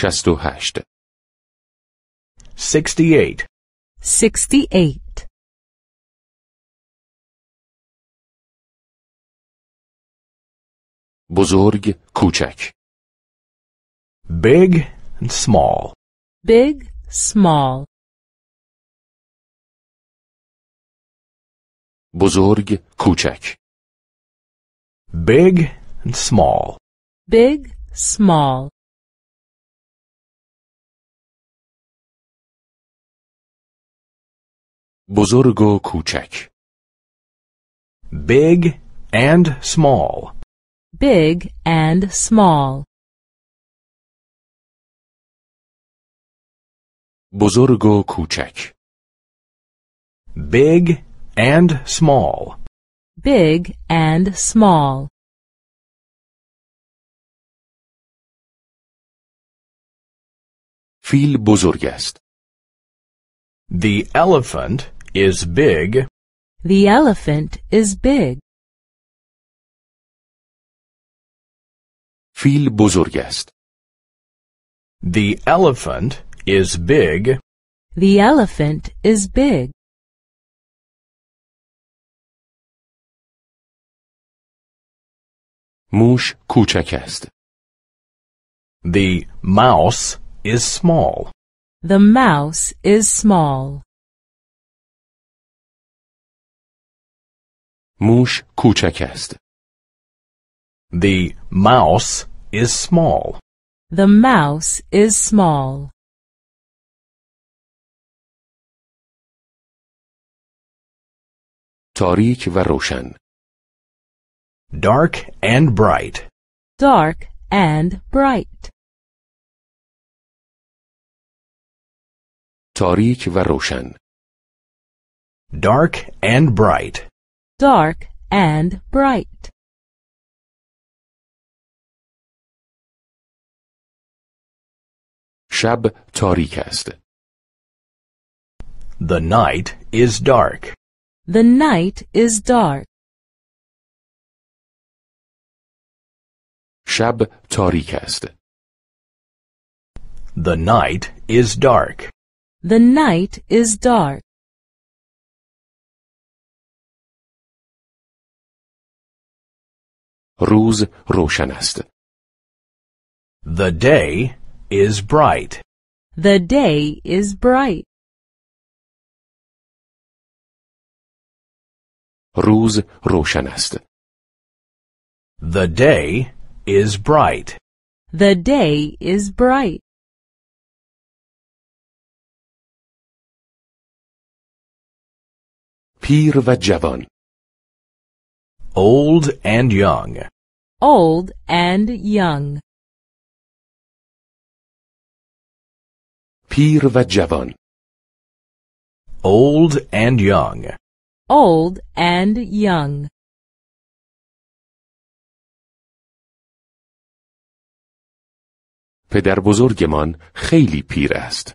شست و 68 68 بزرگ کوچک big and small big small بزرگ کوچک big and small big small بزرگ و کوچک Big and small Big and small بزرگ و کوچک Big and small Big and small فیل بزرگ است The elephant is big. The elephant is big. فیل بزرگ The elephant is big. The elephant is big. موش کوچک است. The mouse is small. The mouse is small. موش کوچک است. The mouse is small. The mouse is small. تاریک و روشن. Dark and bright. Dark and bright. تاریک و روشن. Dark and bright dark, and bright. شب تاریک است. The night is dark. The night is dark. شب تاریک است. The night is dark. The night is dark. روز روشن است. The day is bright. The day is bright. روز روشن است. The day is bright. The day is bright. پیر و جوان Old and young. Old and young. پیر و جوان. Old and young. Old and young. پدر بزرگمان خیلی پیر است.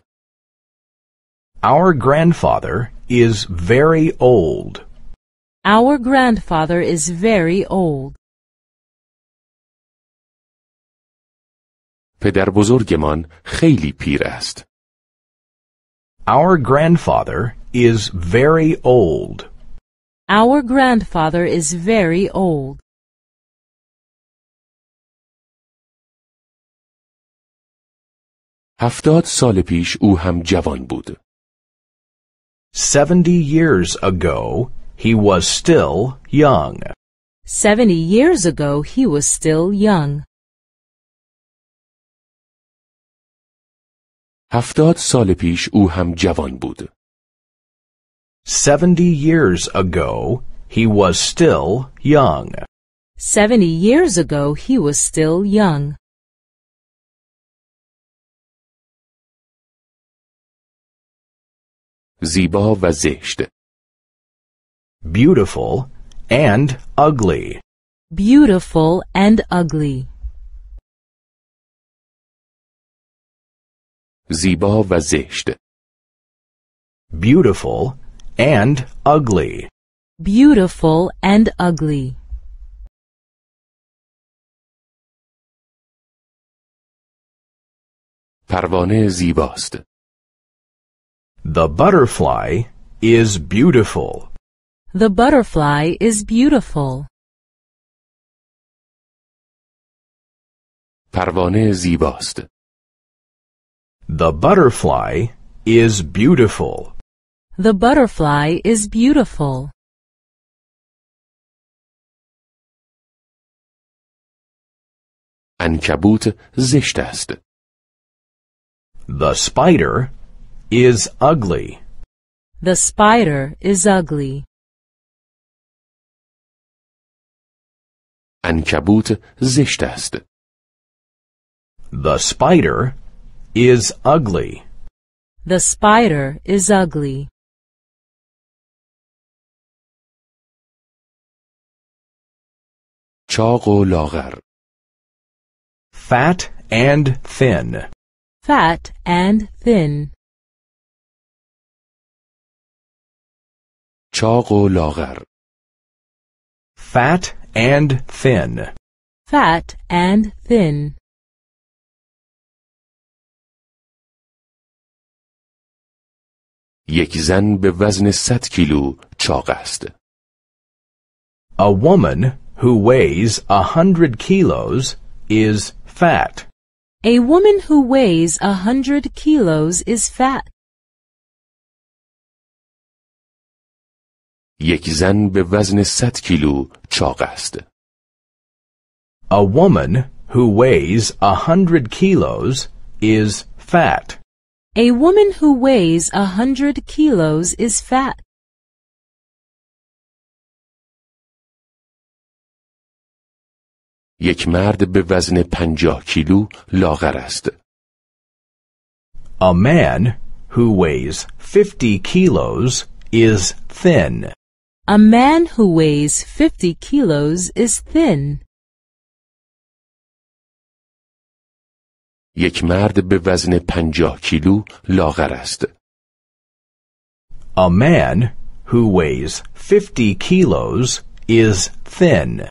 Our grandfather is very old. Our grandfather is very old. پدر بزرگمان خیلی پیر است. Our grandfather is very old. Our grandfather is very old. هفتاد سال پیش او هم جوان بود. Seventy years ago, he was still young. Seventy years ago, he was still young. هفتاد سال پیش او هم جوان بود. Seventy years ago, he was still young. Seventy years ago, he was still young. زیبا و زشت beautiful and ugly. Beautiful and ugly. زیبا و زشت Beautiful and ugly. Beautiful and ugly. پروانه زیباست. The butterfly is beautiful. The butterfly is beautiful. پروانه زیباست. The butterfly is beautiful. The butterfly is beautiful. عنکبوت زشت است. The spider is ugly. The spider is ugly. انکبوت زشت است. The spider is ugly. The spider is ugly. چاق و لاغر Fat and thin. Fat and thin. چاق و لاغر Fat and thin. Fat and thin. یک زن به وزن 100 کیلو چاق است. A woman who weighs a hundred kilos is fat. A woman who weighs a hundred kilos is fat. یک زن به وزن 100 کیلو چاق است. A woman who weighs a hundred kilos is fat. A woman who weighs a hundred kilos is fat. یک مرد به وزن پنجاه کیلو لاغر است. A man who weighs fifty kilos is thin. A man who weighs 50 kilos is thin. یک مرد به وزن 50 کیلو لاغر است. A man who weighs 50 kilos is thin.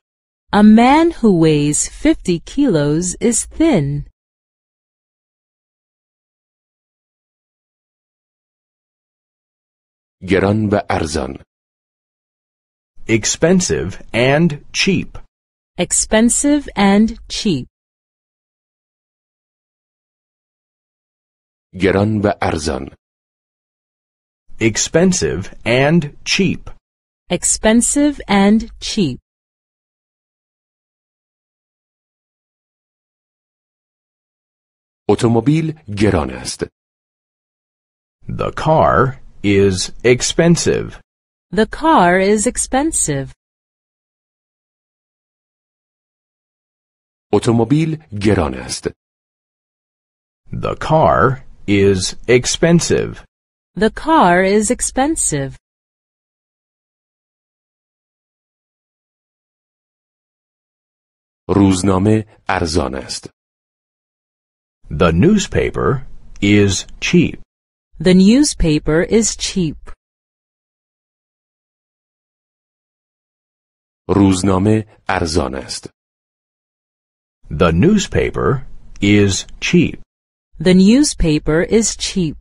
A man who weighs 50 kilos is thin. گران و ارزان Expensive and cheap. Expensive and cheap. گران و ارزان Expensive and cheap. Expensive and cheap. اتومبیل گران است. The car is expensive. The car is expensive. اتومبیل گران است. The car is expensive. The car is expensive. روزنامه ارزان است. The newspaper is cheap. The newspaper is cheap. روزنامه ارزان است. The newspaper is cheap. The newspaper is cheap.